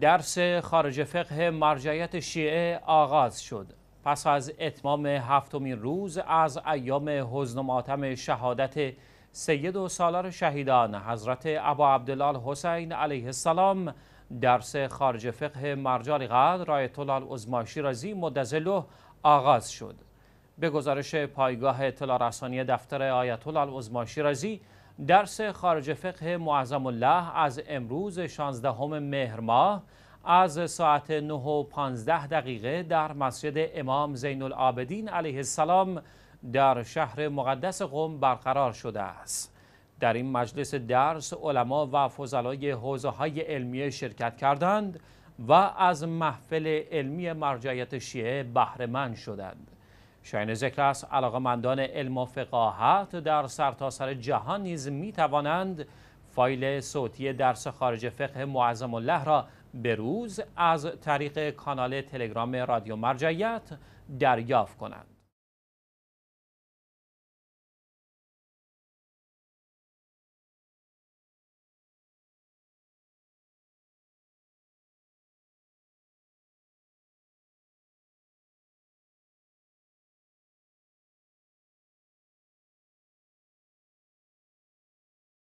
درس خارج فقه مرجعیت شیعه آغاز شد پس از اتمام هفتمین روز از ایام حزن و ماتم شهادت سید و سالار شهیدان حضرت ابا عبدالله حسین علیه السلام درس خارج فقه مرجع قدر رایت الله ازماشی آغاز شد به گزارش پایگاه اطلاع رسانی دفتر آیت الله عظما شیرازی درس خارج فقه معظم الله از امروز 16 مهر ماه از ساعت 9 و 15 دقیقه در مسجد امام زین العابدین علیه السلام در شهر مقدس قم برقرار شده است. در این مجلس درس علما و فضلای حوزه های علمیه شرکت کردند و از محفل علمی مرجعیت شیعه مند شدند. شاین ذکر است مندان علم و فقاهت در سرتاسر سر جهان نیز می توانند فایل صوتی درس خارج فقه معظم الله را به روز از طریق کانال تلگرام رادیو مرجعیت دریافت کنند.